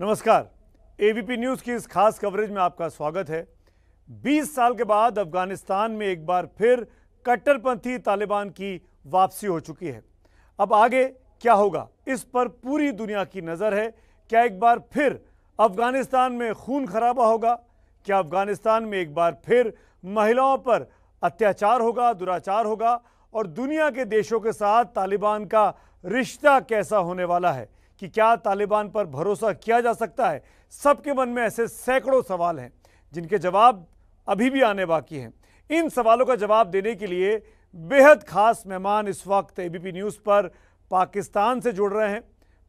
नमस्कार ABP news की इस खास कवरेज में आपका स्वागत है 20 साल के बाद अफगानिस्तान में एक बार फिर कट्टरपंथी तालिबान की वापसी हो चुकी है अब आगे क्या होगा इस पर पूरी दुनिया की नज़र है क्या एक बार फिर अफगानिस्तान में खून खराबा होगा क्या अफगानिस्तान में एक बार फिर महिलाओं पर अत्याचार होगा दुराचार होगा और दुनिया के देशों के साथ तालिबान का रिश्ता कैसा होने वाला है कि क्या तालिबान पर भरोसा किया जा सकता है सबके मन में ऐसे सैकड़ों सवाल हैं जिनके जवाब अभी भी आने बाकी हैं इन सवालों का जवाब देने के लिए बेहद खास मेहमान इस वक्त एबीपी न्यूज़ पर पाकिस्तान से जुड़ रहे हैं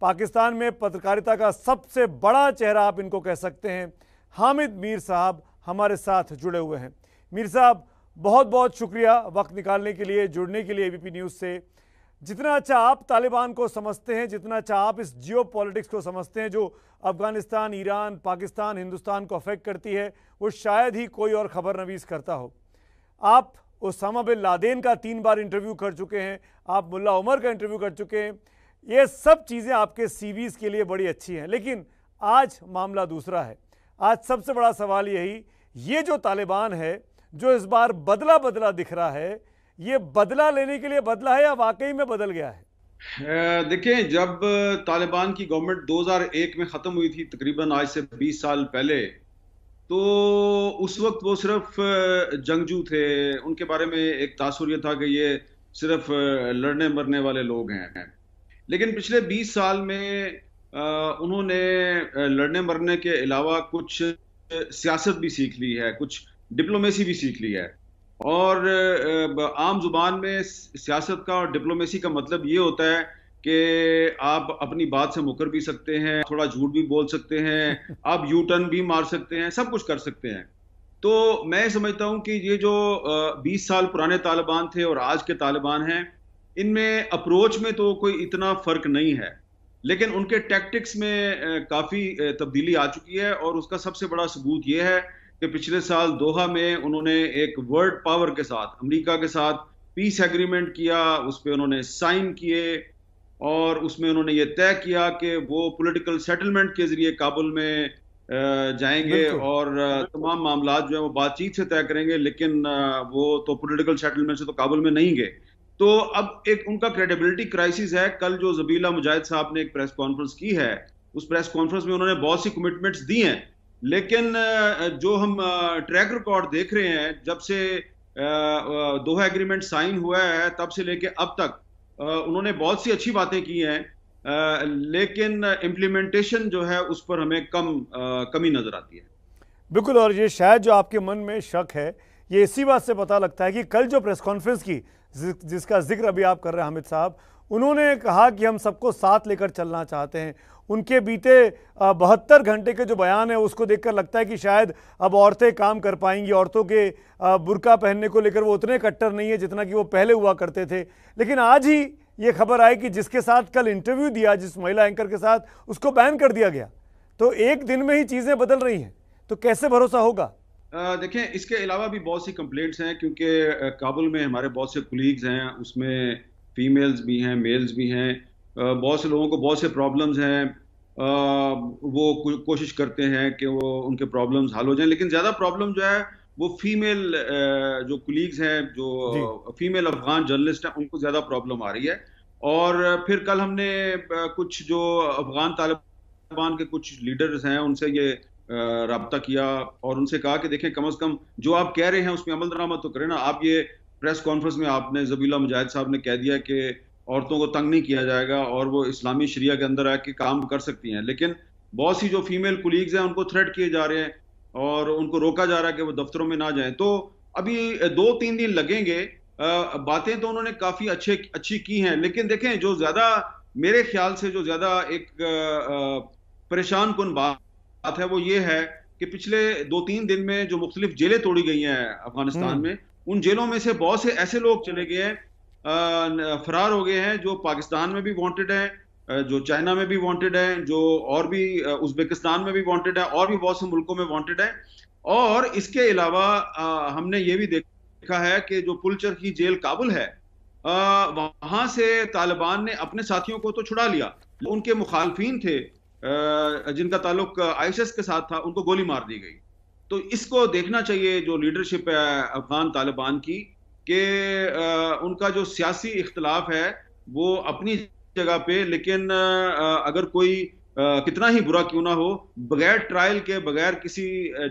पाकिस्तान में पत्रकारिता का सबसे बड़ा चेहरा आप इनको कह सकते हैं हामिद मीर साहब हमारे साथ जुड़े हुए हैं मीर साहब बहुत बहुत शुक्रिया वक्त निकालने के लिए जुड़ने के लिए एबीपी न्यूज़ से जितना अच्छा आप तालिबान को समझते हैं जितना अच्छा आप इस जियो पॉलिटिक्स को समझते हैं जो अफगानिस्तान ईरान पाकिस्तान हिंदुस्तान को अफेक्ट करती है वो शायद ही कोई और खबर नवीस करता हो आप उसामा बिन लादेन का तीन बार इंटरव्यू कर चुके हैं आप मुल्ला उमर का इंटरव्यू कर चुके हैं ये सब चीज़ें आपके सीवीज के लिए बड़ी अच्छी हैं लेकिन आज मामला दूसरा है आज सबसे बड़ा सवाल यही ये जो तालिबान है जो इस बार बदला बदला दिख रहा है ये बदला लेने के लिए बदला है या वाकई में बदल गया है देखें जब तालिबान की गवर्नमेंट 2001 में ख़त्म हुई थी तकरीबन आज से 20 साल पहले तो उस वक्त वो सिर्फ जंगजू थे उनके बारे में एक तासुर यह था कि ये सिर्फ लड़ने मरने वाले लोग हैं लेकिन पिछले 20 साल में उन्होंने लड़ने मरने के अलावा कुछ सियासत भी सीख ली है कुछ डिप्लोमेसी भी सीख ली है और आम जुबान में सियासत का और डिप्लोमेसी का मतलब ये होता है कि आप अपनी बात से मुकर भी सकते हैं थोड़ा झूठ भी बोल सकते हैं आप यू टर्न भी मार सकते हैं सब कुछ कर सकते हैं तो मैं समझता हूँ कि ये जो 20 साल पुराने तालिबान थे और आज के तालिबान हैं इनमें अप्रोच में तो कोई इतना फ़र्क नहीं है लेकिन उनके टैक्टिक्स में काफ़ी तब्दीली आ चुकी है और उसका सबसे बड़ा सबूत ये है कि पिछले साल दोहा में उन्होंने एक वर्ल्ड पावर के साथ अमेरिका के साथ पीस एग्रीमेंट किया उस पर उन्होंने साइन किए और उसमें उन्होंने ये तय किया कि वो पॉलिटिकल सेटलमेंट के जरिए काबुल में जाएंगे और तमाम मामला जो है वो बातचीत से तय करेंगे लेकिन वो तो पॉलिटिकल सेटलमेंट से तो काबुल में नहीं गए तो अब एक उनका क्रेडिबिलिटी क्राइसिस है कल जो जबीला मुजाहिद साहब ने एक प्रेस कॉन्फ्रेंस की है उस प्रेस कॉन्फ्रेंस में उन्होंने बहुत सी कमिटमेंट्स दी हैं लेकिन जो हम ट्रैक रिकॉर्ड देख रहे हैं जब से दोहा एग्रीमेंट साइन हुआ है तब से लेके अब तक उन्होंने बहुत सी अच्छी बातें की हैं लेकिन इम्प्लीमेंटेशन जो है उस पर हमें कम कमी नज़र आती है बिल्कुल और ये शायद जो आपके मन में शक है ये इसी बात से पता लगता है कि कल जो प्रेस कॉन्फ्रेंस की जिसका जिक्र अभी आप कर रहे हैं हमिद साहब उन्होंने कहा कि हम सबको साथ लेकर चलना चाहते हैं उनके बीते बहत्तर घंटे के जो बयान है उसको देखकर लगता है कि शायद अब औरतें काम कर पाएंगी औरतों के बुरका पहनने को लेकर वो उतने कट्टर नहीं है जितना कि वो पहले हुआ करते थे लेकिन आज ही ये खबर आई कि जिसके साथ कल इंटरव्यू दिया जिस महिला एंकर के साथ उसको बैन कर दिया गया तो एक दिन में ही चीज़ें बदल रही हैं तो कैसे भरोसा होगा देखें इसके अलावा भी बहुत सी कंप्लेंट्स हैं क्योंकि काबुल में हमारे बहुत से कुलीग्स हैं उसमें फीमेल्स भी हैं मेल्स भी हैं बहुत से लोगों को बहुत से प्रॉब्लम्स हैं वो कोशिश करते हैं कि वो उनके प्रॉब्लम्स हल हो जाएं लेकिन ज़्यादा प्रॉब्लम जो है वो फीमेल जो कुलीग्स हैं जो फीमेल अफगान जर्नलिस्ट हैं उनको ज़्यादा प्रॉब्लम आ रही है और फिर कल हमने कुछ जो अफगान तालिबान के कुछ लीडर्स हैं उनसे ये रबता किया और उनसे कहा कि देखें कम अज़ कम जो आप कह रहे हैं उसमें अमल दरामद तो करें ना आप ये प्रेस कॉन्फ्रेंस में आपने जबीला मुजाहिद साहब ने कह दिया कि औरतों को तंग नहीं किया जाएगा और वो इस्लामी शरिया के अंदर आके काम कर सकती हैं लेकिन बहुत सी जो फीमेल कुलीग्स हैं उनको थ्रेट किए जा रहे हैं और उनको रोका जा रहा है कि वो दफ्तरों में ना जाएं तो अभी दो तीन दिन लगेंगे बातें तो उन्होंने काफ़ी अच्छे अच्छी की हैं लेकिन देखें जो ज़्यादा मेरे ख्याल से जो ज़्यादा एक परेशान कन बात है वो ये है कि पिछले दो तीन दिन में जो मुख्तलिफ जेलें तोड़ी गई हैं अफगानिस्तान हम्म। में उन जेलों में से बहुत से ऐसे लोग चले गए हैं फरार हो गए हैं जो पाकिस्तान में भी वांटेड हैं जो चाइना में भी वांटेड हैं जो और भी उज्बेकिस्तान में भी वांटेड है और भी बहुत से मुल्कों में वांटेड है और इसके अलावा हमने ये भी देखा है कि जो पुलचर की जेल काबुल है वहां से तालिबान ने अपने साथियों को तो छुड़ा लिया उनके मुखालफी थे जिनका ताल्लुक आईएसएस के साथ था उनको गोली मार दी गई तो इसको देखना चाहिए जो लीडरशिप है अफगान तालिबान की कि उनका जो सियासी इख्तलाफ है वो अपनी जगह पे लेकिन अगर कोई कितना ही बुरा क्यों ना हो बगैर ट्रायल के बगैर किसी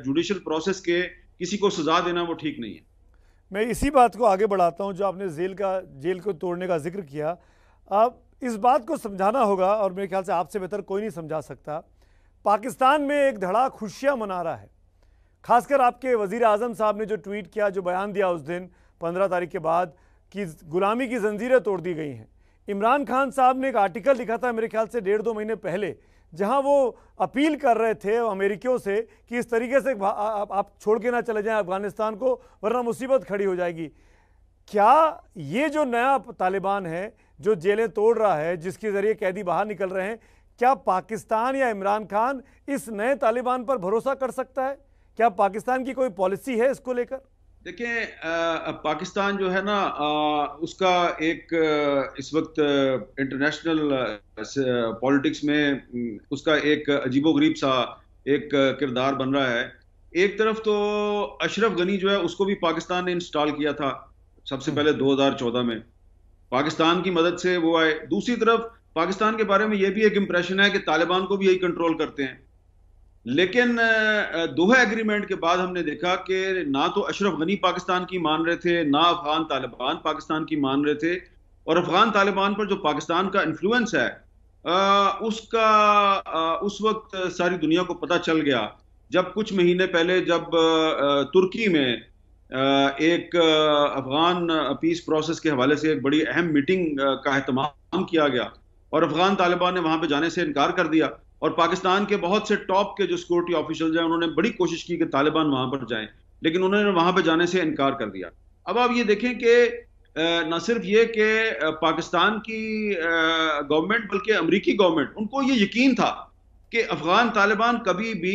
जुडिशल प्रोसेस के किसी को सजा देना वो ठीक नहीं है मैं इसी बात को आगे बढ़ाता हूँ जो आपने जेल का जेल को तोड़ने का जिक्र किया अब इस बात को समझाना होगा और मेरे ख्याल से आपसे बेहतर कोई नहीं समझा सकता पाकिस्तान में एक धड़ा खुशियाँ मना रहा है खासकर आपके वज़ी आजम साहब ने जो ट्वीट किया जो बयान दिया उस दिन पंद्रह तारीख के बाद की गुलामी की जंजीरें तोड़ दी गई हैं इमरान खान साहब ने एक आर्टिकल लिखा था मेरे ख्याल से डेढ़ दो महीने पहले जहां वो अपील कर रहे थे अमेरिकियों से कि इस तरीके से आप, आप छोड़ के ना चले जाएं अफगानिस्तान को वरना मुसीबत खड़ी हो जाएगी क्या ये जो नया तालिबान है जो जेलें तोड़ रहा है जिसके ज़रिए कैदी बाहर निकल रहे हैं क्या पाकिस्तान या इमरान खान इस नए तालिबान पर भरोसा कर सकता है क्या पाकिस्तान की कोई पॉलिसी है इसको लेकर देखें पाकिस्तान जो है ना उसका एक इस वक्त इंटरनेशनल पॉलिटिक्स में उसका एक अजीबोगरीब सा एक किरदार बन रहा है एक तरफ तो अशरफ गनी जो है उसको भी पाकिस्तान ने इंस्टॉल किया था सबसे पहले 2014 हम्म। में पाकिस्तान की मदद से वो आए दूसरी तरफ पाकिस्तान के बारे में ये भी एक इम्प्रेशन है कि तालिबान को भी यही कंट्रोल करते हैं लेकिन दोहा एग्रीमेंट के बाद हमने देखा कि ना तो अशरफ गनी पाकिस्तान की मान रहे थे ना अफगान तालिबान पाकिस्तान की मान रहे थे और अफगान तालिबान पर जो पाकिस्तान का इन्फ्लुएंस है उसका उस वक्त सारी दुनिया को पता चल गया जब कुछ महीने पहले जब तुर्की में एक अफगान पीस प्रोसेस के हवाले से एक बड़ी अहम मीटिंग का अहतमाम किया गया और अफगान तालिबान ने वहां पे जाने से इनकार कर दिया और पाकिस्तान के बहुत से टॉप के जो सिक्योरिटी ऑफिसर्स हैं उन्होंने बड़ी कोशिश की कि तालिबान वहां पर जाएं लेकिन उन्होंने वहां पर जाने से इनकार कर दिया अब आप ये देखें कि न सिर्फ ये कि पाकिस्तान की गवर्नमेंट बल्कि अमरीकी गवर्नमेंट उनको ये यकीन था कि अफगान तालिबान कभी भी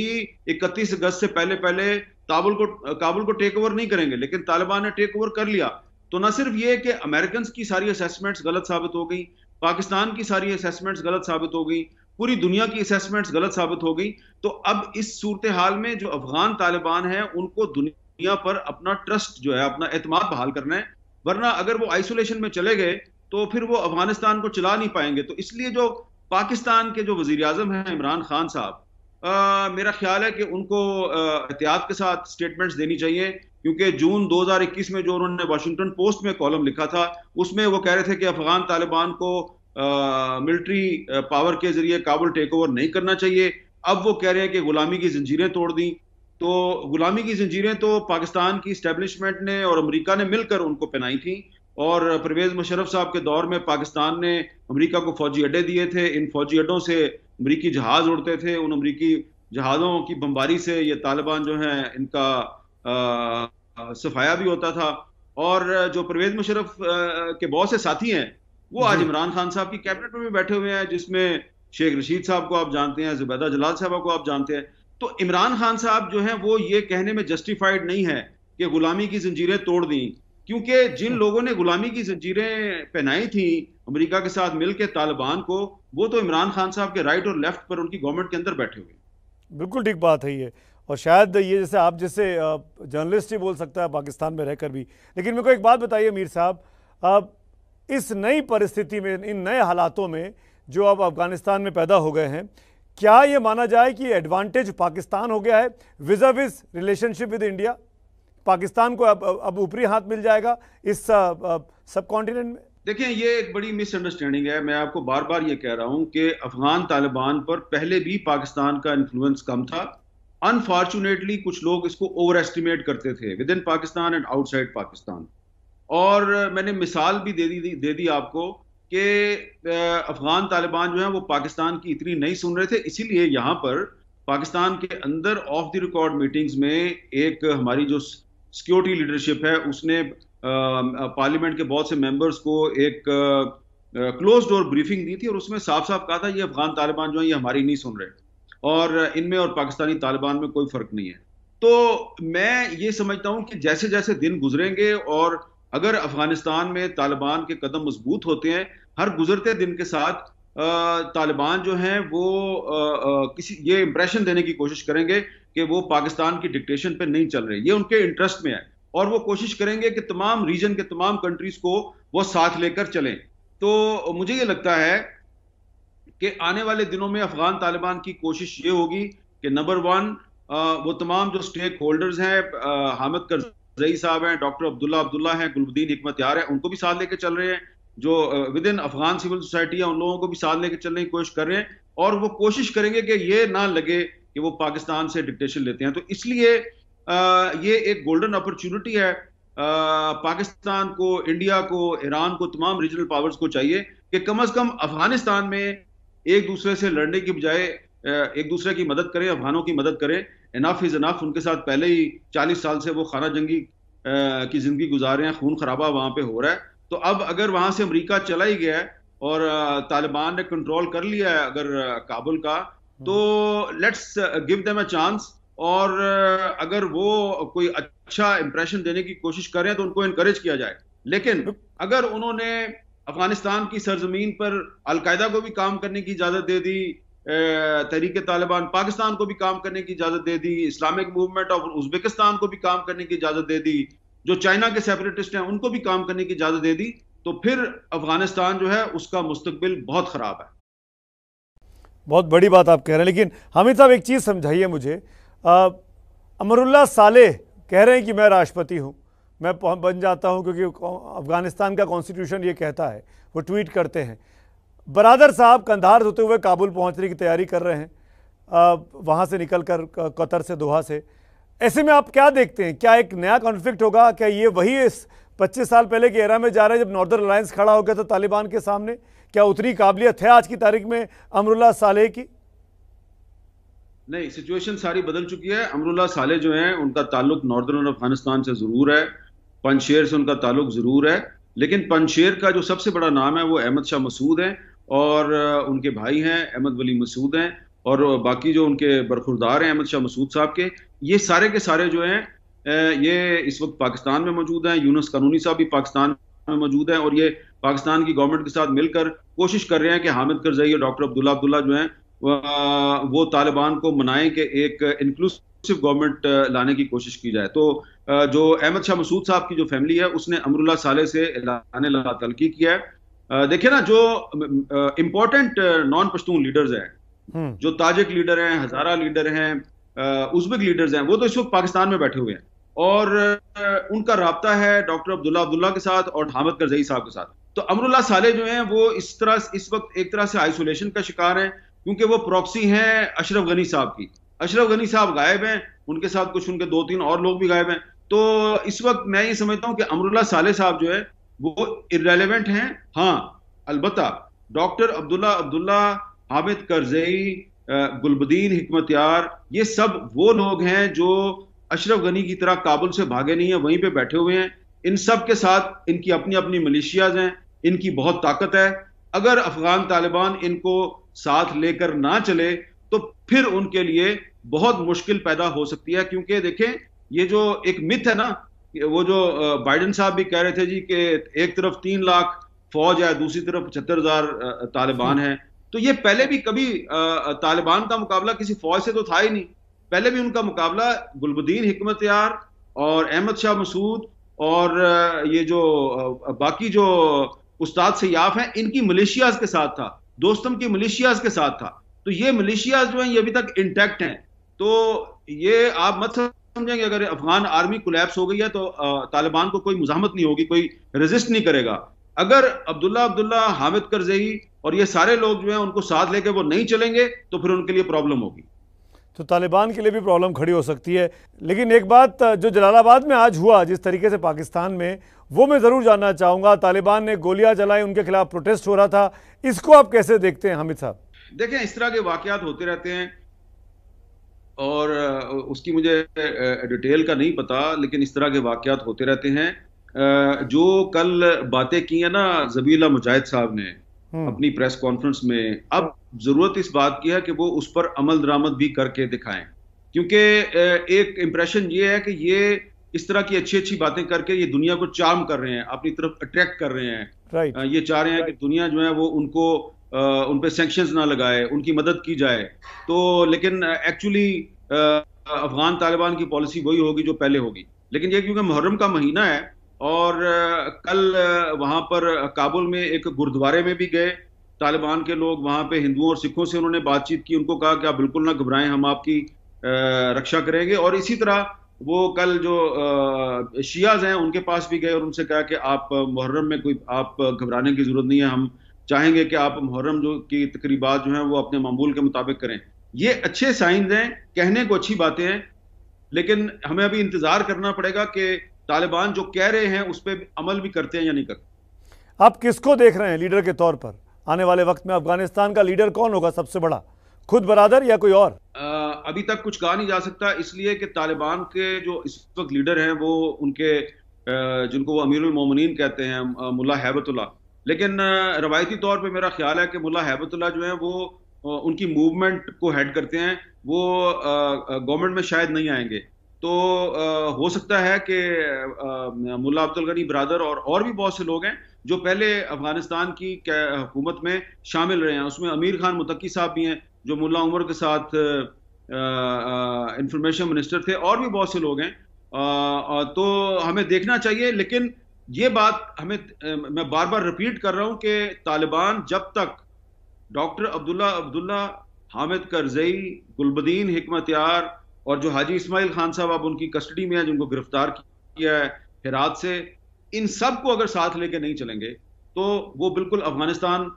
इकतीस अगस्त से पहले पहले काबुल को काबुल को टेक ओवर नहीं करेंगे लेकिन तालिबान ने टेक ओवर कर लिया तो न सिर्फ ये कि अमेरिकन की सारी असेसमेंट्स गलत साबित हो गई पाकिस्तान की सारी असेसमेंट्स गलत साबित हो गई पूरी दुनिया की असेसमेंट्स गलत साबित हो गई तो अब इस सूरत हाल में जो अफगान तालिबान है उनको दुनिया पर अपना ट्रस्ट जो है अपना एतमाद बहाल करना है वरना अगर वो आइसोलेशन में चले गए तो फिर वो अफगानिस्तान को चला नहीं पाएंगे तो इसलिए जो पाकिस्तान के जो वजीर अजम हैं इमरान खान साहब मेरा ख्याल है कि उनको एहतियात के साथ स्टेटमेंट्स देनी चाहिए क्योंकि जून 2021 में जो उन्होंने वाशिंगटन पोस्ट में कॉलम लिखा था उसमें वो कह रहे थे कि अफगान तालिबान को मिलिट्री पावर के जरिए काबुल टेक ओवर नहीं करना चाहिए अब वो कह रहे हैं कि गुलामी की जंजीरें तोड़ दी तो गुलामी की जंजीरें तो पाकिस्तान की स्टैब्लिशमेंट ने और अमेरिका ने मिलकर उनको पहनाई थी और परवेज मुशरफ साहब के दौर में पाकिस्तान ने अमेरिका को फौजी अड्डे दिए थे इन फौजी अड्डों से अमरीकी जहाज उड़ते थे उन अमरीकी जहाज़ों की बमबारी से ये तालिबान जो हैं इनका आ, सफाया भी होता था और जो परवेज मुशरफ के बहुत से साथी हैं वो आज इमरान खान साहब की कैबिनेट में भी बैठे हुए हैं जिसमें शेख रशीद साहब को आप जानते हैं जुबैदा जलाल साहबा को आप जानते हैं तो इमरान खान साहब जो हैं वो ये कहने में जस्टिफाइड नहीं है कि गुलामी की जंजीरें तोड़ दी क्योंकि जिन लोगों ने गुलामी की जंजीरें पहनाई थी अमेरिका के साथ मिलकर तालिबान को वो तो इमरान खान साहब के राइट और लेफ्ट पर उनकी गवर्नमेंट के अंदर बैठे हुए बिल्कुल ठीक बात है ये और शायद ये जैसे आप जैसे जर्नलिस्ट ही बोल सकता है पाकिस्तान में रहकर भी लेकिन मेरे को एक बात बताइए मीर साहब इस नई परिस्थिति में इन नए हालातों में जो अब अफगानिस्तान में पैदा हो गए हैं क्या ये माना जाए कि एडवांटेज पाकिस्तान हो गया है विज विज रिलेशनशिप विद इंडिया पाकिस्तान को अब अब ऊपरी हाथ मिल जाएगा इस सब कॉन्टिनेंट में देखिए ये एक बड़ी मिसअंडरस्टैंडिंग है मैं आपको बार बार ये कह रहा हूँ कि अफगान तालिबान पर पहले भी पाकिस्तान का इन्फ्लुएंस कम था अनफॉर्चुनेटली कुछ लोग इसको ओवर एस्टिमेट करते थे within Pakistan and outside Pakistan और मैंने मिसाल भी दे दी दे दी आपको कि अफगान तालिबान जो है वो पाकिस्तान की इतनी नहीं सुन रहे थे इसीलिए यहाँ पर पाकिस्तान के अंदर ऑफ द रिकॉर्ड मीटिंग्स में एक हमारी जो सिक्योरिटी लीडरशिप है उसने पार्लियामेंट के बहुत से मेंबर्स को एक क्लोज डोर ब्रीफिंग दी थी और उसमें साफ साफ कहा था ये अफगान तालिबान जो है ये हमारी नहीं सुन रहे और इनमें और पाकिस्तानी तालिबान में कोई फर्क नहीं है तो मैं ये समझता हूँ कि जैसे जैसे दिन गुजरेंगे और अगर अफगानिस्तान में तालिबान के कदम मजबूत होते हैं हर गुजरते दिन के साथ तालिबान जो हैं वो आ, आ, किसी ये इंप्रेशन देने की कोशिश करेंगे कि वो पाकिस्तान की डिक्टेशन पे नहीं चल रहे ये उनके इंटरेस्ट में है और वो कोशिश करेंगे कि तमाम रीजन के तमाम कंट्रीज को वो साथ लेकर चलें तो मुझे ये लगता है कि आने वाले दिनों में अफगान तालिबान की कोशिश ये होगी कि नंबर वन वो तमाम जो स्टेक होल्डर्स हैं हामिद कर जई साहब हैं डॉक्टर अब्दुल्ला अब्दुल्ला हैं गुलबुद्दीन हमत यार हैं उनको भी साथ लेके चल रहे हैं जो within Afghan civil society है उन लोगों को भी साथ लेके चलने की कोशिश कर रहे हैं और वो कोशिश करेंगे कि ये ना लगे कि वो पाकिस्तान से डिक्टेशन लेते हैं तो इसलिए ये एक गोल्डन अपॉर्चुनिटी है पाकिस्तान को इंडिया को ईरान को तमाम रीजनल पावर्स को चाहिए कि कम अज कम अफगानिस्तान में एक दूसरे से लड़ने की बजाय एक दूसरे की मदद करें अफगानों की मदद करें इनफ इज़ इनफ उनके साथ पहले ही चालीस साल से वो खाना जंगी की ज़िंदगी गुजार रहे हैं खून खराबा वहाँ पर हो रहा है तो अब अगर वहाँ से अमरीका चला ही गया है और तालिबान ने कंट्रोल कर लिया है अगर काबुल का हम्म। तो let's give them a chance और अगर वो कोई अच्छा इंप्रेशन देने की कोशिश कर रहे हैं तो उनको इनक्रेज किया जाए लेकिन अगर उन्होंने अफगानिस्तान की सरजमीन पर अलकायदा को भी काम करने की इजाज़त दे दी तहरीक तालिबान पाकिस्तान को भी काम करने की इजाज़त दे दी इस्लामिक मूवमेंट ऑफ उज्बेकिस्तान को भी काम करने की इजाज़त दे दी जो चाइना के सेपरेटिस्ट हैं उनको भी काम करने की इजाज़त दे दी तो फिर अफगानिस्तान जो है उसका मुस्तबिल बहुत ख़राब है बहुत बड़ी बात आप कह रहे हैं लेकिन हामिद साहब एक चीज़ समझाइए मुझे अमरुल्ला साले कह रहे हैं कि मैं राष्ट्रपति हूँ मैं बन जाता हूँ क्योंकि अफगानिस्तान का कॉन्स्टिट्यूशन ये कहता है वो ट्वीट करते हैं बरादर साहब कंधार होते हुए काबुल पहुंचने की तैयारी कर रहे हैं वहाँ से निकल कर कतर से दोहा से ऐसे में आप क्या देखते हैं क्या एक नया कॉन्फ्लिक्ट होगा क्या ये वही इस पच्चीस साल पहले के एरा में जा रहे हैं जब नॉर्दर्न अलायंस खड़ा हो गया था तालिबान के सामने क्या उतनी काबिलियत है आज की तारीख में अमरुल्ला साले की नहीं सिचुएशन सारी बदल चुकी है अमरुल्ला साले जो हैं उनका ताल्लुक नॉर्दर्न अफगानिस्तान से ज़रूर है पंजशेर से उनका ताल्लुक ज़रूर है लेकिन पनशेर का जो सबसे बड़ा नाम है वो अहमद शाह मसूद हैं और उनके भाई हैं अहमद वली मसूद हैं और बाकी जो उनके बरखुरदार हैं अहमद शाह मसूद साहब के ये सारे के सारे जो हैं ये इस वक्त पाकिस्तान में मौजूद हैं यूनस कानूनी साहब भी पाकिस्तान में मौजूद हैं और ये पाकिस्तान की गवर्नमेंट के साथ मिलकर कोशिश कर रहे हैं कि हामिद करजई और डॉक्टर अब्दुल्ला अब्दुल्ला जो हैं वो तालिबान को मनाएं कि एक इंक्लूसिव गवर्नमेंट लाने की कोशिश की जाए तो जो अहमद शाह मसूद साहब की जो फैमिली है उसने अमरुल्ला साले से एलान ला तलकी किया है देखिए ना जो इम्पोर्टेंट नॉन पश्तून लीडर्स हैं हम्म। जो ताजिक लीडर हैं हजारा लीडर हैं उज्बेक लीडर्स हैं वो तो इस वक्त पाकिस्तान में बैठे हुए हैं और उनका रबता है डॉक्टर अब्दुल्ला अब्दुल्ला के साथ और हामद करजई साहब के साथ तो अमरुल्ला साले जो हैं वो इस तरह इस वक्त एक तरह से आइसोलेशन का शिकार हैं क्योंकि वो प्रॉक्सी हैं अशरफ गनी साहब की अशरफ गनी साहब गायब हैं उनके साथ कुछ उनके दो तीन और लोग भी गायब हैं तो इस वक्त मैं ये समझता हूँ कि अमरुल्ला साले साहब जो है वो इरेलीवेंट हैं हाँ अलबत् डॉक्टर अब्दुल्ला अब्दुल्ला हामिद करजई गुलबदीन हमत यार ये सब वो लोग हैं जो अशरफ गनी की तरह काबुल से भागे नहीं है वहीं पे बैठे हुए हैं इन सब के साथ इनकी अपनी अपनी मलेशियाज हैं इनकी बहुत ताकत है अगर अफगान तालिबान इनको साथ लेकर ना चले तो फिर उनके लिए बहुत मुश्किल पैदा हो सकती है क्योंकि देखें ये जो एक मिथ है ना वो जो बाइडन साहब भी कह रहे थे जी कि एक तरफ तीन लाख फौज है दूसरी तरफ पचहत्तर हजार तालिबान हम्म। है तो ये पहले भी कभी तालिबान का मुकाबला किसी फौज से तो था ही नहीं पहले भी उनका मुकाबला गुलबुद्दीन हमत यार और अहमद शाह मसूद और ये जो बाकी जो उस्ताद सयाफ हैं इनकी मलेशियाज के साथ था दोस्तम की मलेशियाज के साथ था तो ये मलेशियाज जो हैं ये अभी तक इंटैक्ट हैं तो ये आप मत समझेंगे अगर अफगान आर्मी कोलैप्स हो गई है तो तालिबान को कोई मुजामत नहीं होगी कोई रेजिस्ट नहीं करेगा अगर अब्दुल्ला अब्दुल्ला हामिद करजई और ये सारे लोग जो हैं उनको साथ लेके वो नहीं चलेंगे तो फिर उनके लिए प्रॉब्लम होगी तो तालिबान के लिए भी प्रॉब्लम खड़ी हो सकती है लेकिन एक बात जो जलालाबाद में आज हुआ जिस तरीके से पाकिस्तान में वो मैं ज़रूर जानना चाहूँगा तालिबान ने गोलियाँ जलाई उनके खिलाफ प्रोटेस्ट हो रहा था इसको आप कैसे देखते हैं हामिद साहब देखें इस तरह के वाक़ात होते रहते हैं और उसकी मुझे डिटेल का नहीं पता लेकिन इस तरह के वाकत होते रहते हैं जो कल बातें की है ना जबीला मुजाहिद साहब ने हम्म। अपनी प्रेस कॉन्फ्रेंस में अब ज़रूरत इस बात की है कि वो उस पर अमल दरामद भी करके दिखाएं क्योंकि एक इम्प्रेशन ये है कि ये इस तरह की अच्छी अच्छी बातें करके ये दुनिया को चार्म कर रहे हैं अपनी तरफ अट्रैक्ट कर रहे हैं ये चाह रहे हैं कि दुनिया जो है वो उनको उन पर सेंक्शंस ना लगाए उनकी मदद की जाए तो लेकिन एक्चुअली अफगान तालिबान की पॉलिसी वही होगी जो पहले होगी लेकिन ये क्योंकि मुहर्रम का महीना है और कल वहाँ पर काबुल में एक गुरुद्वारे में भी गए तालिबान के लोग वहाँ पे हिंदुओं और सिखों से उन्होंने बातचीत की उनको कहा कि आप बिल्कुल ना घबराएं हम आपकी रक्षा करेंगे और इसी तरह वो कल जो शियाज हैं उनके पास भी गए और उनसे कहा कि आप मुहर्रम में कोई आप घबराने की ज़रूरत नहीं है हम चाहेंगे कि आप मुहर्रम जो की तकरीबा जो है वो अपने मामूल के मुताबिक करें ये अच्छे साइंस हैं कहने को अच्छी बातें हैं लेकिन हमें अभी इंतज़ार करना पड़ेगा कि तालिबान जो कह रहे हैं उस पर अमल भी करते हैं या नहीं करते आप किसको देख रहे हैं लीडर के तौर पर आने वाले वक्त में अफगानिस्तान का लीडर कौन होगा सबसे बड़ा खुद बरादर या कोई और आ, अभी तक कुछ कहा नहीं जा सकता इसलिए कि तालिबान के जो इस वक्त लीडर हैं वो उनके जिनको वो अमीर कहते हैं मुला हैबतुल्ला लेकिन रवायती तौर पे मेरा ख्याल है कि मुला हैबतुल्ला जो है वो उनकी मूवमेंट को हेड करते हैं वो गवर्नमेंट में शायद नहीं आएंगे तो हो सकता है कि मुला अब्दुल गनी बरदर और और भी बहुत से लोग हैं जो पहले अफगानिस्तान की हुकूमत में शामिल रहे हैं उसमें अमीर खान मुतकी साहब भी हैं जो मुला उमर के साथ इंफॉर्मेशन मिनिस्टर थे और भी बहुत से लोग हैं आ, तो हमें देखना चाहिए लेकिन ये बात हमें मैं बार बार रिपीट कर रहा हूँ कि तालिबान जब तक डॉक्टर अब्दुल्ला अब्दुल्ला हामिद करजई गुलबदीन हमत यार और जो हाजी इसमाइल खान साहब अब उनकी कस्टडी में है जिनको गिरफ्तार किया है हिरात से इन सब को अगर साथ लेके नहीं चलेंगे तो वो बिल्कुल अफगानिस्तान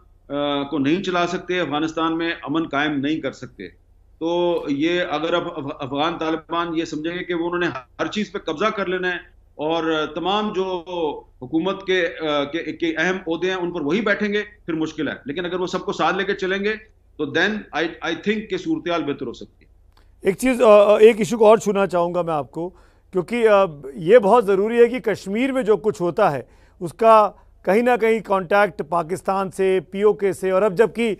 को नहीं चला सकते अफगानिस्तान में अमन कायम नहीं कर सकते तो ये अगर अब अफगान तालिबान ये समझेंगे कि वो उन्होंने हर चीज़ पे कब्जा कर लेना है और तमाम जो हुकूमत के के, अहम अहदे हैं उन पर वही बैठेंगे फिर मुश्किल है लेकिन अगर वो सबको साथ लेकर चलेंगे तो देन आई आई थिंक के सूरत बेहतर हो सकती है एक चीज़ एक इशू को और छूना चाहूँगा मैं आपको क्योंकि ये बहुत ज़रूरी है कि कश्मीर में जो कुछ होता है उसका कहीं ना कहीं कांटेक्ट पाकिस्तान से पीओके से और अब जबकि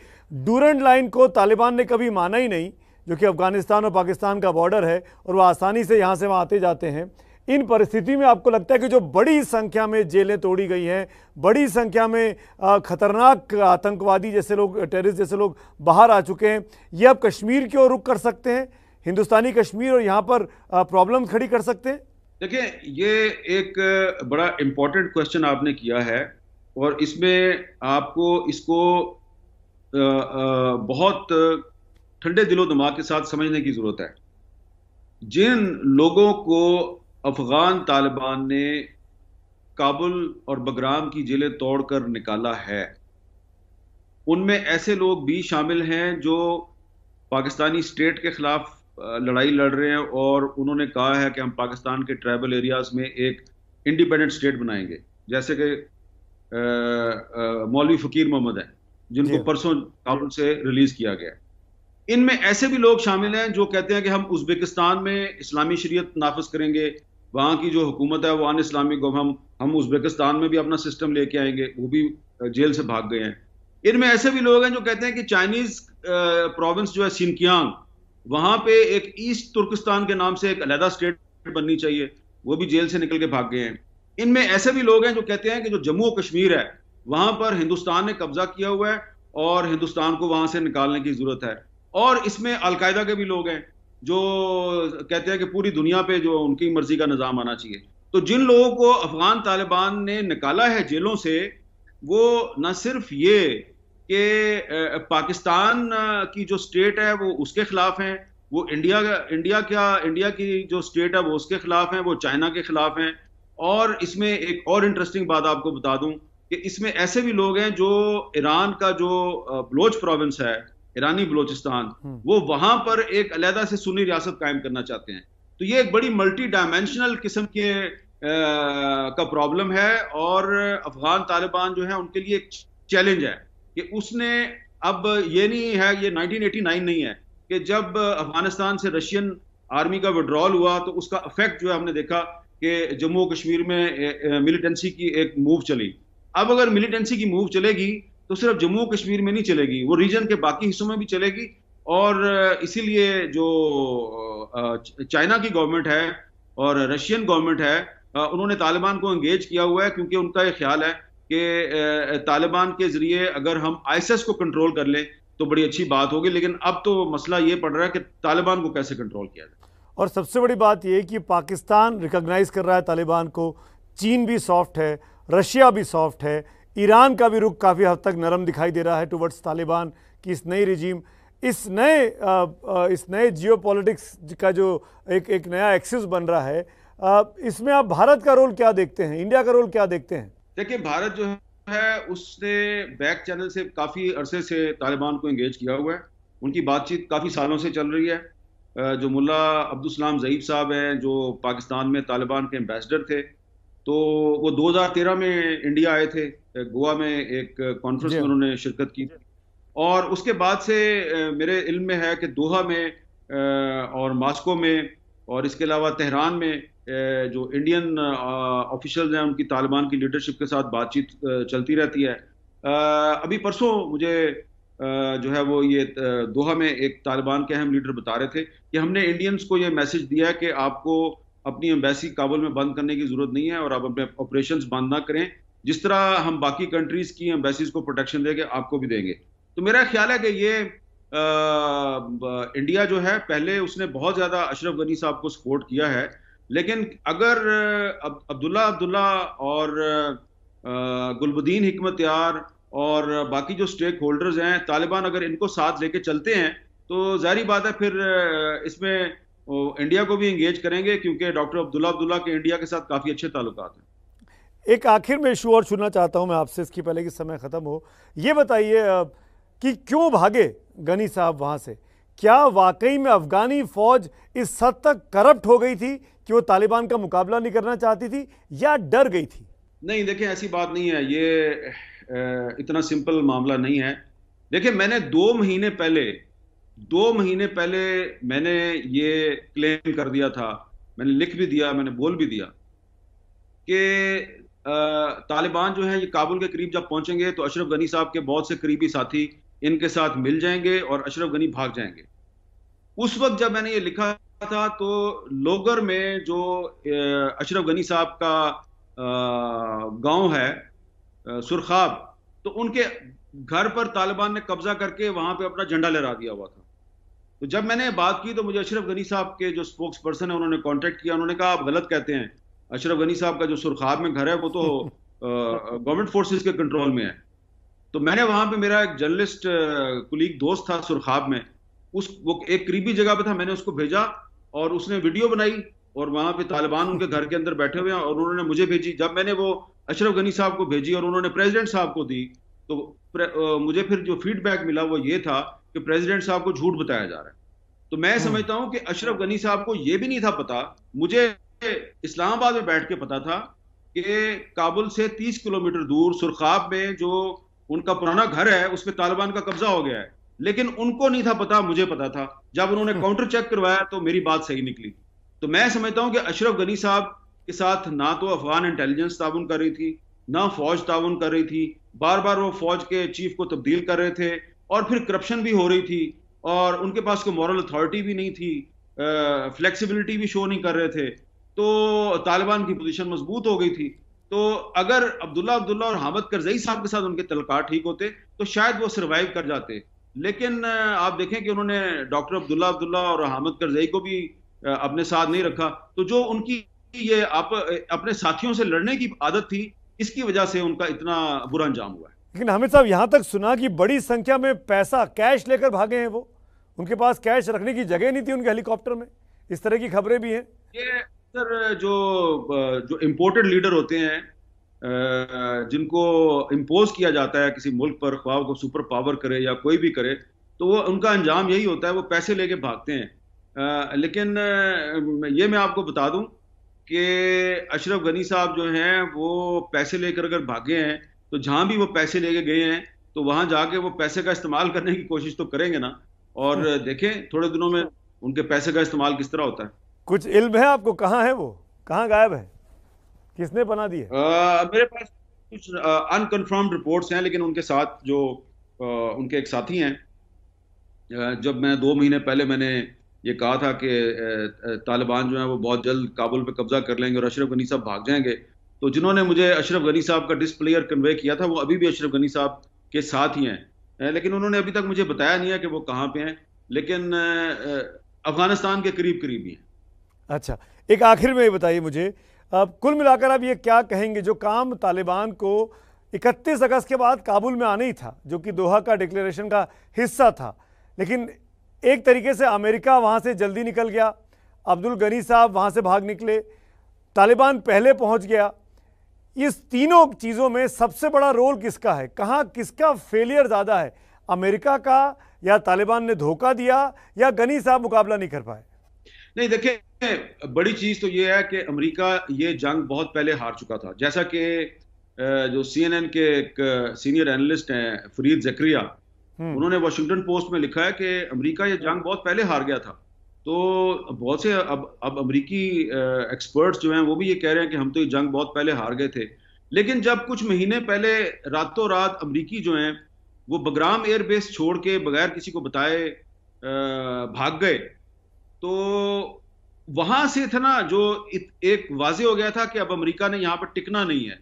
डूरेंट लाइन को तालिबान ने कभी माना ही नहीं जो कि अफ़गानिस्तान और पाकिस्तान का बॉर्डर है और वह आसानी से यहाँ से वहाँ आते जाते हैं इन परिस्थिति में आपको लगता है कि जो बड़ी संख्या में जेलें तोड़ी गई हैं बड़ी संख्या में ख़तरनाक आतंकवादी जैसे लोग टेररिस्ट जैसे लोग बाहर आ चुके हैं ये अब कश्मीर की ओर रुख कर सकते हैं हिंदुस्तानी कश्मीर और यहाँ पर प्रॉब्लम खड़ी कर सकते हैं देखिए ये एक बड़ा इम्पोर्टेंट क्वेश्चन आपने किया है और इसमें आपको इसको बहुत ठंडे दिलो दिमाग के साथ समझने की ज़रूरत है जिन लोगों को अफगान तालिबान ने काबुल और बगराम की जेलें तोड़कर निकाला है उनमें ऐसे लोग भी शामिल हैं जो पाकिस्तानी स्टेट के खिलाफ लड़ाई लड़ रहे हैं और उन्होंने कहा है कि हम पाकिस्तान के ट्राइबल एरियाज में एक इंडिपेंडेंट स्टेट बनाएंगे जैसे कि मौलवी फ़कीर मोहम्मद हैं जिनको परसों काबुल से रिलीज किया गया इनमें ऐसे भी लोग शामिल हैं जो कहते हैं कि हम उज्बेकिस्तान में इस्लामी शरीयत नाफज करेंगे वहाँ की जो हुकूमत है वो अन इस्लामिक कौम हम हम उज्बेकिस्तान में भी अपना सिस्टम लेके आएंगे वो भी जेल से भाग गए हैं इनमें ऐसे भी लोग हैं जो कहते हैं कि चाइनीज प्रोविंस जो है सिनकियांग वहाँ पे एक ईस्ट तुर्किस्तान के नाम से एक अलहदा स्टेट बननी चाहिए वो भी जेल से निकल के भाग गए हैं इनमें ऐसे भी लोग हैं जो कहते हैं कि जो जम्मू और कश्मीर है वहाँ पर हिंदुस्तान ने कब्जा किया हुआ है और हिंदुस्तान को वहाँ से निकालने की ज़रूरत है और इसमें अलकायदा के भी लोग हैं जो कहते हैं कि पूरी दुनिया पे जो उनकी मर्जी का निज़ाम आना चाहिए तो जिन लोगों को अफगान तालिबान ने निकाला है जेलों से वो न सिर्फ ये कि पाकिस्तान की जो स्टेट है वो उसके खिलाफ हैं वो इंडिया इंडिया क्या इंडिया की जो स्टेट है वो उसके खिलाफ हैं वो चाइना के खिलाफ हैं और इसमें एक और इंटरेस्टिंग बात आपको बता दूं कि इसमें ऐसे भी लोग हैं जो ईरान का जो बलोच प्रोविंस है ईरानी बलोचिस्तान हम्म। वो वहां पर एक अलहदा से सुनी रियासत कायम करना चाहते हैं तो ये एक बड़ी मल्टी डायमेंशनल किस्म के आ, का प्रॉब्लम है और अफगान तालिबान जो है उनके लिए एक चैलेंज है कि उसने अब ये नहीं है ये 1989 नहीं है कि जब अफगानिस्तान से रशियन आर्मी का विड्रॉल हुआ तो उसका इफेक्ट जो है हमने देखा कि जम्मू कश्मीर में मिलिटेंसी की एक मूव चली अब अगर मिलिटेंसी की मूव चलेगी तो सिर्फ जम्मू कश्मीर में नहीं चलेगी वो रीजन के बाकी हिस्सों में भी चलेगी और इसीलिए जो चाइना की गवर्नमेंट है और रशियन गवर्नमेंट है उन्होंने तालिबान को एंगेज किया हुआ है क्योंकि उनका ये ख्याल है कि तालिबान के जरिए अगर हम आईएसएस को कंट्रोल कर लें तो बड़ी अच्छी बात होगी लेकिन अब तो मसला ये पड़ रहा है कि तालिबान को कैसे कंट्रोल किया जाए और सबसे बड़ी बात यह कि पाकिस्तान रिकोगनाइज कर रहा है तालिबान को चीन भी सॉफ्ट है रशिया भी सॉफ्ट है ईरान का भी रुख काफ़ी हद तक नरम दिखाई दे रहा है टुवर्ड्स तालिबान की इस नई रिजीम इस नए इस नए जियो का जो एक एक नया एक्सिस बन रहा है इसमें आप भारत का रोल क्या देखते हैं इंडिया का रोल क्या देखते हैं देखिए भारत जो है उसने बैक चैनल से काफ़ी अरसे से तालिबान को एंगेज किया हुआ है उनकी बातचीत काफ़ी सालों से चल रही है जो मुल्ला अब्दुलसलाम जईब साहब हैं जो पाकिस्तान में तालिबान के एम्बेसडर थे तो वो 2013 में इंडिया आए थे गोवा में एक कॉन्फ्रेंस में उन्होंने शिरकत की और उसके बाद से मेरे इल्म में है कि दोहा में और मास्को में और इसके अलावा तेहरान में जो इंडियन ऑफिशल हैं उनकी तालिबान की लीडरशिप के साथ बातचीत चलती रहती है अभी परसों मुझे जो है वो ये दोहा में एक तालिबान के अहम लीडर बता रहे थे कि हमने इंडियंस को ये मैसेज दिया है कि आपको अपनी एम्बेसी काबुल में बंद करने की ज़रूरत नहीं है और आप अपने ऑपरेशन बंद ना करें जिस तरह हम बाकी कंट्रीज की एम्बेसीज को प्रोटेक्शन देंगे आपको भी देंगे तो मेरा ख्याल है कि ये आ, इंडिया जो है पहले उसने बहुत ज़्यादा अशरफ गनी साहब को सपोर्ट किया है लेकिन अगर अब, अब्दुल्ला अब्दुल्ला और गुलबुद्दीन हमत यार और बाकी जो स्टेक होल्डर्स हैं तालिबान अगर इनको साथ लेके चलते हैं तो जारी बात है फिर इसमें इंडिया को भी इंगेज करेंगे क्योंकि डॉक्टर अब्दुल्ला अब्दुल्ला के इंडिया के साथ काफ़ी अच्छे ताल्लुक हैं एक आखिर में इशू और छूना चाहता हूं मैं आपसे इसकी पहले कि समय ख़त्म हो ये बताइए कि क्यों भागे गनी साहब वहां से क्या वाकई में अफगानी फ़ौज इस हद तक करप्ट हो गई थी कि वो तालिबान का मुकाबला नहीं करना चाहती थी या डर गई थी नहीं देखिए ऐसी बात नहीं है ये इतना सिंपल मामला नहीं है देखिए मैंने दो महीने पहले दो महीने पहले मैंने ये क्लेम कर दिया था मैंने लिख भी दिया मैंने बोल भी दिया कि तालिबान जो है ये काबुल के करीब जब पहुंचेंगे तो अशरफ गनी साहब के बहुत से करीबी साथी इनके साथ मिल जाएंगे और अशरफ गनी भाग जाएंगे उस वक्त जब मैंने ये लिखा था तो लोगर में जो अशरफ गनी साहब का गांव है सुरखाब तो उनके घर पर तालिबान ने कब्जा करके वहां पे अपना झंडा लहरा दिया हुआ था तो जब मैंने बात की तो मुझे अशरफ गनी साहब के जो स्पोक्स पर्सन है उन्होंने कॉन्टेक्ट किया उन्होंने कहा आप गलत कहते हैं अशरफ गनी साहब का जो सुरखाब में घर है वो तो गवर्नमेंट फोर्सेस के कंट्रोल में है तो मैंने वहां पे मेरा एक जर्नलिस्ट कुलीग दोस्त था सुरखाब में उस वो एक करीबी जगह पे था मैंने उसको भेजा और उसने वीडियो बनाई और वहां पे तालिबान उनके घर के अंदर बैठे हुए हैं और उन्होंने मुझे भेजी जब मैंने वो अशरफ गनी साहब को भेजी और उन्होंने प्रेजिडेंट साहब को दी तो मुझे फिर जो फीडबैक मिला वो ये था कि प्रेजिडेंट साहब को झूठ बताया जा रहा है तो मैं हाँ। समझता हूँ कि अशरफ गनी साहब को यह भी नहीं था पता मुझे इस्लामाबाद में बैठ के पता था कि काबुल से 30 किलोमीटर दूर सुरखाब में जो उनका पुराना घर है उस पर तालिबान का कब्जा हो गया है लेकिन उनको नहीं था पता मुझे पता था जब उन्होंने काउंटर हम्म। चेक करवाया तो मेरी बात सही निकली तो मैं समझता हूँ कि अशरफ गनी साहब के साथ ना तो अफगान इंटेलिजेंस ताउन कर रही थी ना फौज ताउन कर रही थी बार बार वो फौज के चीफ को तब्दील कर रहे थे और फिर करप्शन भी हो रही थी और उनके पास कोई मॉरल अथॉरिटी भी नहीं थी फ्लेक्सिबिलिटी भी शो नहीं कर रहे थे तो तालिबान की पोजीशन मजबूत हो गई थी तो अगर अब्दुल्ला अब्दुल्ला और हामद करजई साहब के साथ उनके तलकार ठीक होते तो शायद वो सर्वाइव कर जाते लेकिन आप देखें कि उन्होंने डॉक्टर अब्दुल्ला अब्दुल्ला और हामद करजई को भी अपने साथ नहीं रखा तो जो उनकी ये आप अपने साथियों से लड़ने की आदत थी इसकी वजह से उनका इतना बुरा अंजाम हुआ है लेकिन हामिद साहब यहाँ तक सुना कि बड़ी संख्या में पैसा कैश लेकर भागे हैं वो उनके पास कैश रखने की जगह नहीं थी उनके हेलीकॉप्टर में इस तरह की खबरें भी हैं ये अक्सर जो जो इम्पोर्टेड लीडर होते हैं जिनको इम्पोज किया जाता है किसी मुल्क पर ख्वाब को सुपर पावर करे या कोई भी करे तो वो उनका अंजाम यही होता है वो पैसे लेके भागते हैं लेकिन ये मैं आपको बता दूं कि अशरफ गनी साहब जो हैं वो पैसे लेकर अगर भागे हैं तो जहाँ भी वो पैसे लेके गए हैं तो वहाँ जाके वो पैसे का इस्तेमाल करने की कोशिश तो करेंगे ना और हाँ। देखें थोड़े दिनों में उनके पैसे का इस्तेमाल किस तरह होता है कुछ इल्म है आपको कहाँ है वो कहाँ गायब है किसने बना दिया मेरे पास कुछ अनकन्फर्म रिपोर्ट्स हैं लेकिन उनके साथ जो आ, उनके एक साथी हैं जब मैं दो महीने पहले मैंने ये कहा था कि तालिबान जो है वो बहुत जल्द काबुल पे कब्जा कर लेंगे और अशरफ गनी साहब भाग जाएंगे तो जिन्होंने मुझे अशरफ गनी साहब का डिस्प्लेयर कन्वे किया था वो अभी भी अशरफ गनी साहब के साथ ही हैं लेकिन उन्होंने अभी तक मुझे बताया नहीं है कि वो कहाँ पे हैं लेकिन अफगानिस्तान के करीब करीब ही हैं अच्छा एक आखिर में बताइए मुझे अब कुल मिलाकर आप ये क्या कहेंगे जो काम तालिबान को 31 अगस्त के बाद काबुल में आना ही था जो कि दोहा का डिक्लेरेशन का हिस्सा था लेकिन एक तरीके से अमेरिका वहाँ से जल्दी निकल गया अब्दुल गनी साहब वहाँ से भाग निकले तालिबान पहले पहुँच गया इस तीनों चीज़ों में सबसे बड़ा रोल किसका है कहाँ किसका फेलियर ज़्यादा है अमेरिका का या तालिबान ने धोखा दिया या गनी साहब मुकाबला नहीं कर पाए नहीं देखिए बड़ी चीज तो ये है कि अमेरिका ये जंग बहुत पहले हार चुका था जैसा कि जो सीएनएन के एक सीनियर एनालिस्ट हैं फरीद जक्रिया हम्म। उन्होंने वाशिंगटन पोस्ट में लिखा है कि अमेरिका ये जंग बहुत पहले हार गया था तो बहुत से अब अब अमरीकी एक्सपर्ट्स जो हैं वो भी ये कह रहे हैं कि हम तो ये जंग बहुत पहले हार गए थे लेकिन जब कुछ महीने पहले रातों रात अमरीकी जो हैं वो बगराम एयरबेस छोड़ के बगैर किसी को बताए भाग गए तो वहां से था ना जो इत, एक वाजे हो गया था कि अब अमेरिका ने यहां पर टिकना नहीं है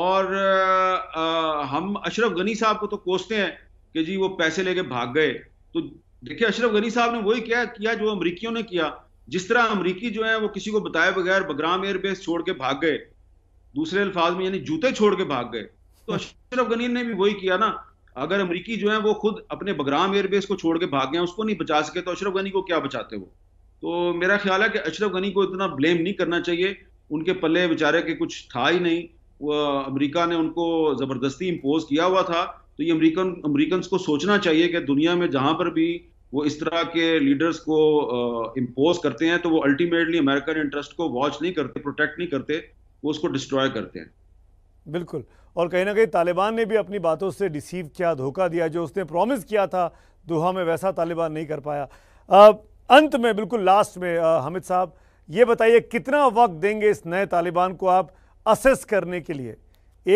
और आ, हम अशरफ गनी साहब को तो कोसते हैं कि जी वो पैसे लेके भाग गए तो देखिए अशरफ गनी साहब ने वही क्या किया जो अमरीकियों ने किया जिस तरह अमरीकी जो है वो किसी को बताए बगैर बगराम एयरबेस छोड़ के भाग गए दूसरे अल्फाज में यानी जूते छोड़ के भाग गए तो हम्म। अशरफ गनी ने भी वही किया ना अगर अमरीकी जो है वो खुद अपने बगराम एयरबेस को छोड़ के भाग गए उसको नहीं बचा सके तो अशरफ गनी को क्या बचाते वो तो मेरा ख्याल है कि अशरफ गनी को इतना ब्लेम नहीं करना चाहिए उनके पल्ले बेचारे के कुछ था ही नहीं वह अमरीका ने उनको ज़बरदस्ती इम्पोज किया हुआ था तो ये अमरीकन अमरीकन को सोचना चाहिए कि दुनिया में जहाँ पर भी वो इस तरह के लीडर्स को इम्पोज करते हैं तो वो अल्टीमेटली अमेरिकन इंटरेस्ट को वॉच नहीं करते प्रोटेक्ट नहीं करते वो उसको डिस्ट्रॉय करते हैं बिल्कुल और कहीं ना कहीं तालिबान ने भी अपनी बातों से डिसीव किया धोखा दिया जो उसने प्रॉमिस किया था दोहा में वैसा तालिबान नहीं कर पाया अब अंत में बिल्कुल लास्ट में हमिद साहब ये बताइए कितना वक्त देंगे इस नए तालिबान को आप असेस करने के लिए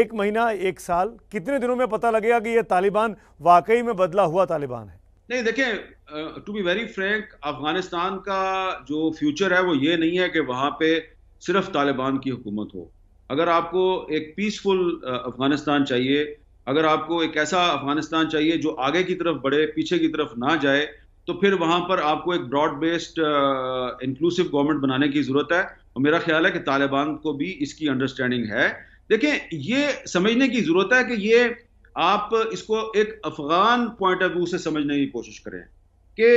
एक महीना एक साल कितने दिनों में पता लगेगा कि यह तालिबान वाकई में बदला हुआ तालिबान है नहीं देखिए to be very frank Afghanistan का जो फ्यूचर है वो ये नहीं है कि वहाँ पे सिर्फ तालिबान की हुकूमत हो अगर आपको एक पीसफुल अफगानिस्तान चाहिए अगर आपको एक ऐसा अफगानिस्तान चाहिए जो आगे की तरफ बढ़े पीछे की तरफ ना जाए तो फिर वहां पर आपको एक ब्रॉड बेस्ड इंक्लूसिव गवर्नमेंट बनाने की ज़रूरत है और मेरा ख्याल है कि तालिबान को भी इसकी अंडरस्टैंडिंग है देखें ये समझने की ज़रूरत है कि ये आप इसको एक अफगान पॉइंट ऑफ व्यू से समझने की कोशिश करें कि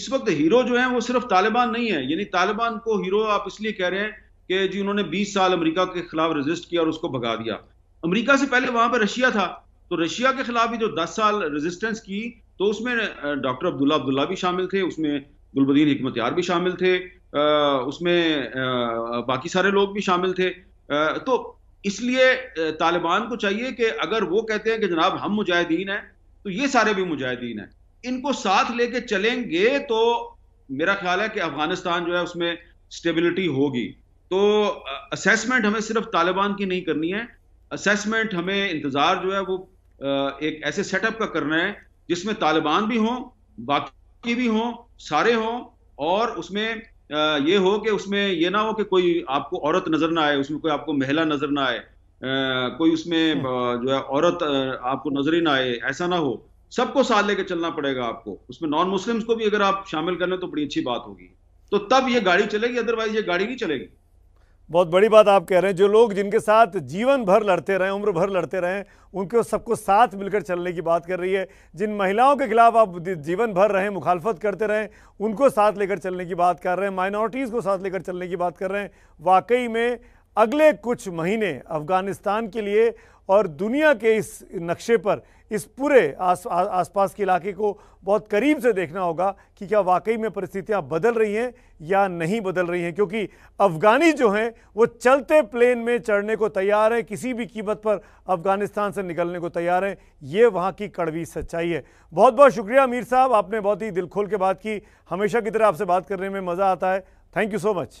इस वक्त हीरो जो है वो सिर्फ तालिबान नहीं है यानी तालिबान को हीरो आप इसलिए कह रहे हैं कि जी उन्होंने 20 साल अमेरिका के खिलाफ रजिस्ट किया और उसको भगा दिया अमेरिका से पहले वहां पर रशिया था तो रशिया के खिलाफ भी जो दस साल रेजिस्टेंस की तो उसमें डॉक्टर अब्दुल्ला अब्दुल्ला भी शामिल थे उसमें गुलबदीन हमत यार भी शामिल थे उसमें बाकी सारे लोग भी शामिल थे तो इसलिए तालिबान को चाहिए कि अगर वो कहते हैं कि जनाब हम मुजाहिदीन हैं तो ये सारे भी मुजाहिदीन हैं इनको साथ लेके चलेंगे तो मेरा ख्याल है कि अफगानिस्तान जो है उसमें स्टेबिलिटी होगी तो असेसमेंट हमें सिर्फ तालिबान की नहीं करनी है असेसमेंट हमें इंतज़ार जो है वो एक ऐसे सेटअप का करना है जिसमें तालिबान भी हों बाकी भी हों सारे हों और उसमें ये हो कि उसमें ये ना हो कि कोई आपको औरत नज़र ना आए उसमें कोई आपको महिला नज़र ना आए कोई उसमें जो है औरत आपको नजर ही ना आए ऐसा ना हो सबको साथ लेके चलना पड़ेगा आपको उसमें नॉन मुस्लिम्स को भी अगर आप शामिल कर लें तो बड़ी अच्छी बात होगी तो तब ये गाड़ी चलेगी अदरवाइज ये गाड़ी नहीं चलेगी बहुत बड़ी बात आप कह रहे हैं जो लोग जिनके साथ जीवन भर लड़ते रहे उम्र भर लड़ते रहे उनके सबको साथ मिलकर चलने की बात कर रही है जिन महिलाओं के खिलाफ आप जीवन भर रहे मुखालफत करते रहे उनको साथ लेकर चलने की बात कर रहे हैं माइनॉरिटीज़ को साथ लेकर चलने की बात कर रहे हैं वाकई में अगले कुछ महीने अफ़गानिस्तान के लिए और दुनिया के इस नक्शे पर इस पूरे आस आ, आसपास के इलाके को बहुत करीब से देखना होगा कि क्या वाकई में परिस्थितियां बदल रही हैं या नहीं बदल रही हैं क्योंकि अफ़गानी जो हैं वो चलते प्लेन में चढ़ने को तैयार हैं किसी भी कीमत पर अफ़गानिस्तान से निकलने को तैयार हैं ये वहाँ की कड़वी सच्चाई है बहुत बहुत शुक्रिया अमीर साहब आपने बहुत ही दिल खोल के बात की हमेशा की तरह आपसे बात करने में मज़ा आता है थैंक यू सो मच